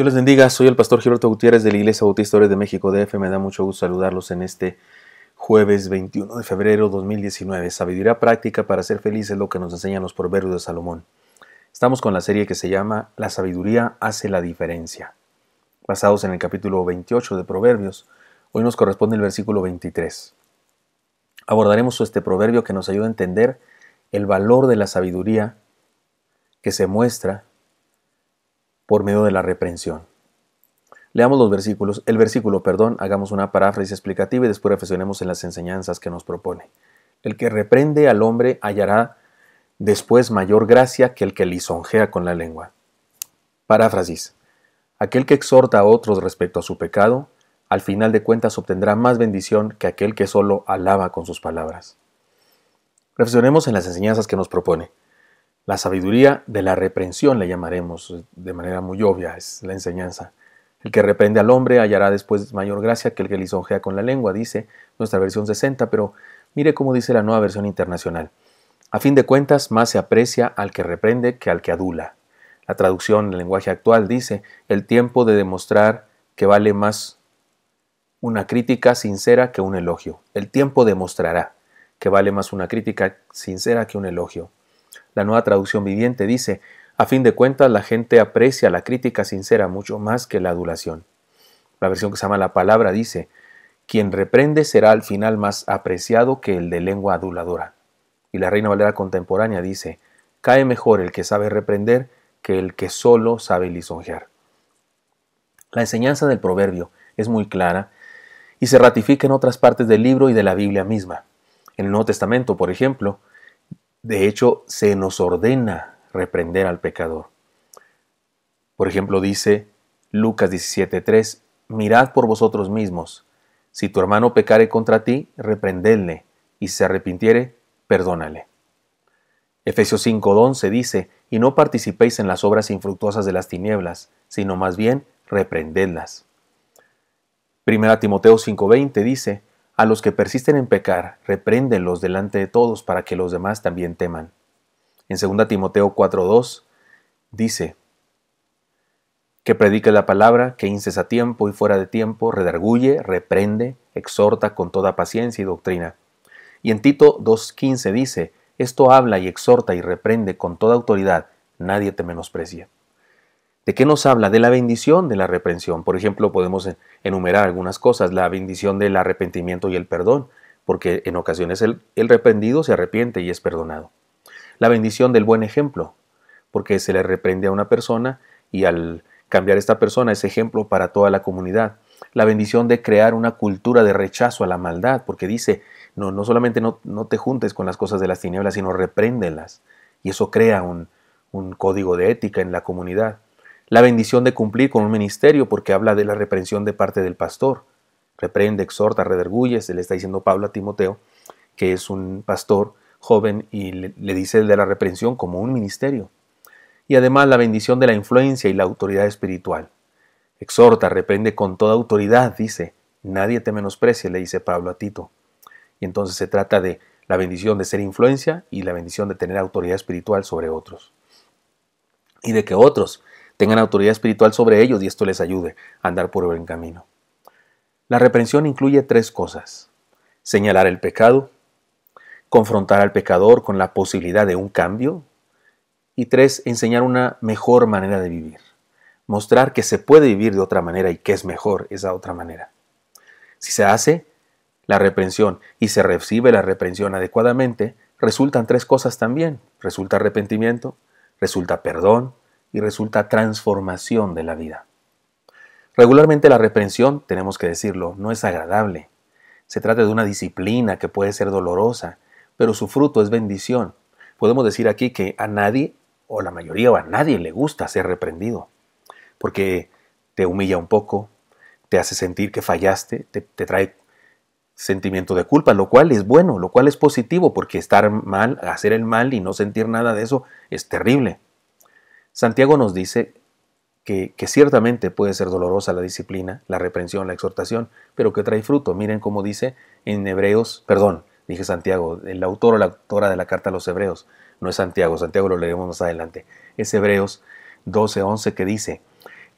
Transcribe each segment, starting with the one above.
Dios les bendiga, soy el pastor Gilberto Gutiérrez de la Iglesia Bautista de México DF. Me da mucho gusto saludarlos en este jueves 21 de febrero 2019. Sabiduría práctica para ser feliz es lo que nos enseñan los proverbios de Salomón. Estamos con la serie que se llama La sabiduría hace la diferencia. Basados en el capítulo 28 de Proverbios, hoy nos corresponde el versículo 23. Abordaremos este proverbio que nos ayuda a entender el valor de la sabiduría que se muestra por medio de la reprensión. Leamos los versículos, el versículo, perdón, hagamos una paráfrasis explicativa y después reflexionemos en las enseñanzas que nos propone. El que reprende al hombre hallará después mayor gracia que el que lisonjea con la lengua. Paráfrasis. Aquel que exhorta a otros respecto a su pecado, al final de cuentas obtendrá más bendición que aquel que solo alaba con sus palabras. Reflexionemos en las enseñanzas que nos propone. La sabiduría de la reprensión le llamaremos eh, de manera muy obvia, es la enseñanza. El que reprende al hombre hallará después mayor gracia que el que lisonjea con la lengua, dice nuestra versión 60, pero mire cómo dice la nueva versión internacional. A fin de cuentas, más se aprecia al que reprende que al que adula. La traducción, el lenguaje actual, dice, el tiempo de demostrar que vale más una crítica sincera que un elogio. El tiempo demostrará que vale más una crítica sincera que un elogio. La nueva traducción viviente dice, a fin de cuentas la gente aprecia la crítica sincera mucho más que la adulación. La versión que se llama La Palabra dice, quien reprende será al final más apreciado que el de lengua aduladora. Y la Reina Valera contemporánea dice, cae mejor el que sabe reprender que el que solo sabe lisonjear. La enseñanza del proverbio es muy clara y se ratifica en otras partes del libro y de la Biblia misma. En el Nuevo Testamento, por ejemplo, de hecho, se nos ordena reprender al pecador. Por ejemplo, dice Lucas 17:3, mirad por vosotros mismos, si tu hermano pecare contra ti, reprendedle, y si se arrepintiere, perdónale. Efesios 5:11 dice, y no participéis en las obras infructuosas de las tinieblas, sino más bien reprendedlas. Primera Timoteo 5:20 dice, a los que persisten en pecar, repréndelos delante de todos para que los demás también teman. En 2 Timoteo 4:2 dice, que predique la palabra, que inces a tiempo y fuera de tiempo, redarguye, reprende, exhorta con toda paciencia y doctrina. Y en Tito 2.15 dice, esto habla y exhorta y reprende con toda autoridad, nadie te menosprecia. ¿De qué nos habla? De la bendición de la reprensión. Por ejemplo, podemos enumerar algunas cosas, la bendición del arrepentimiento y el perdón, porque en ocasiones el, el reprendido se arrepiente y es perdonado. La bendición del buen ejemplo, porque se le reprende a una persona y al cambiar esta persona es ejemplo para toda la comunidad. La bendición de crear una cultura de rechazo a la maldad, porque dice, no, no solamente no, te juntes con las cosas de las tinieblas, sino repréndelas. Y eso crea un código de ética en la comunidad la bendición de cumplir con un ministerio porque habla de la reprensión de parte del pastor. Reprende, exhorta, redergulle, se le está diciendo Pablo a Timoteo, que es un pastor joven y le, dice de la reprensión como un ministerio. Y además la bendición de la influencia y la autoridad espiritual. Exhorta, reprende con toda autoridad, dice. Nadie te menosprecie, le dice Pablo a Tito. Y entonces se trata de la bendición de ser influencia y la bendición de tener autoridad espiritual sobre otros. Y de que otros tengan autoridad espiritual sobre ellos y esto les ayude a andar por el buen camino. La reprensión incluye tres cosas. Señalar el pecado, confrontar al pecador con la posibilidad de un cambio y tres, enseñar una mejor manera de vivir. Mostrar que se puede vivir de otra manera y que es mejor esa otra manera. Si se hace la reprensión y se recibe la reprensión adecuadamente, resultan tres cosas también. Resulta arrepentimiento, resulta perdón y resulta transformación de la vida. Regularmente la reprensión, tenemos que decirlo, no es agradable. Se trata de una disciplina que puede ser dolorosa, pero su fruto es bendición. Podemos decir aquí que a nadie, o la mayoría, o a nadie le gusta ser reprendido, porque te humilla un poco, te hace sentir que fallaste, te, trae sentimiento de culpa, lo cual es bueno, lo cual es positivo, porque estar mal, hacer el mal y no sentir nada de eso es terrible. Santiago nos dice que, ciertamente puede ser dolorosa la disciplina, la reprensión, la exhortación, pero que trae fruto. Miren cómo dice en Hebreos, perdón, dije Santiago, el autor o la autora de la carta a los Hebreos, no es Santiago, Santiago lo leeremos más adelante, es Hebreos 12:11 que dice,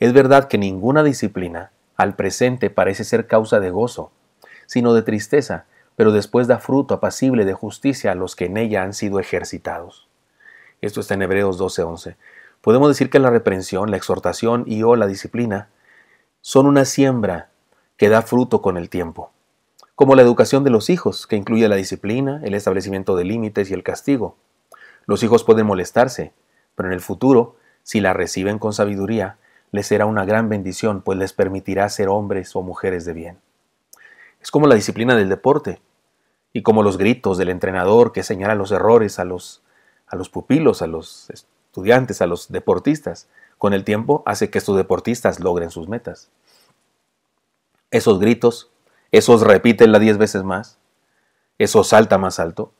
es verdad que ninguna disciplina al presente parece ser causa de gozo, sino de tristeza, pero después da fruto apacible de justicia a los que en ella han sido ejercitados. Esto está en Hebreos 12:11. Podemos decir que la reprensión, la exhortación y o la disciplina son una siembra que da fruto con el tiempo, como la educación de los hijos, que incluye la disciplina, el establecimiento de límites y el castigo. Los hijos pueden molestarse, pero en el futuro, si la reciben con sabiduría, les será una gran bendición, pues les permitirá ser hombres o mujeres de bien. Es como la disciplina del deporte y como los gritos del entrenador que señala los errores a los, a los pupilos, a los estudiantes, a los deportistas. Con el tiempo hace que estos deportistas logren sus metas. Esos gritos, esos repítela diez veces más, esos salta más alto,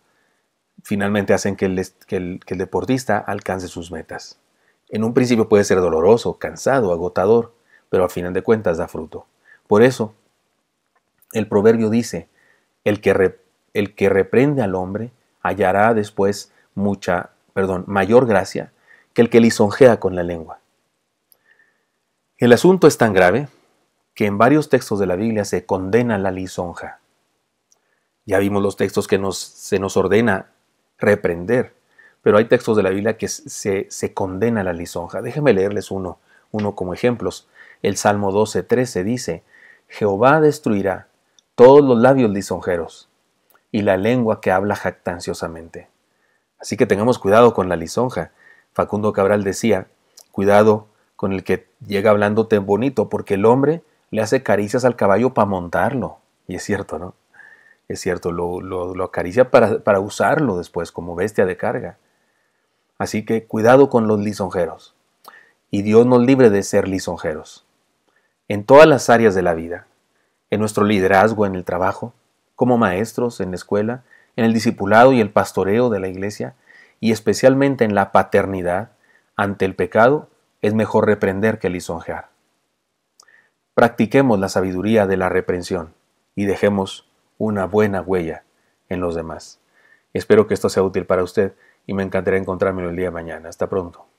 finalmente hacen que el, deportista alcance sus metas. En un principio puede ser doloroso, cansado, agotador, pero al final de cuentas da fruto. Por eso, el proverbio dice, el que, el que reprende al hombre hallará después mucha, perdón, mayor gracia que el que lisonjea con la lengua. El asunto es tan grave que en varios textos de la Biblia se condena la lisonja. Ya vimos los textos que se nos ordena reprender, pero hay textos de la Biblia que se, condena la lisonja. Déjenme leerles uno, uno como ejemplos. El Salmo 12.13 dice, Jehová destruirá todos los labios lisonjeros y la lengua que habla jactanciosamente. Así que tengamos cuidado con la lisonja. Facundo Cabral decía, cuidado con el que llega hablándote bonito, porque el hombre le hace caricias al caballo para montarlo. Y es cierto, ¿no? Es cierto, lo, acaricia para, para usarlo después como bestia de carga. Así que cuidado con los lisonjeros. Y Dios nos libre de ser lisonjeros. En todas las áreas de la vida, en nuestro liderazgo, en el trabajo, como maestros, en la escuela, en el discipulado y el pastoreo de la iglesia, y especialmente en la paternidad, ante el pecado es mejor reprender que lisonjear. Practiquemos la sabiduría de la reprensión y dejemos una buena huella en los demás. Espero que esto sea útil para usted y me encantaría encontrármelo el día de mañana. Hasta pronto.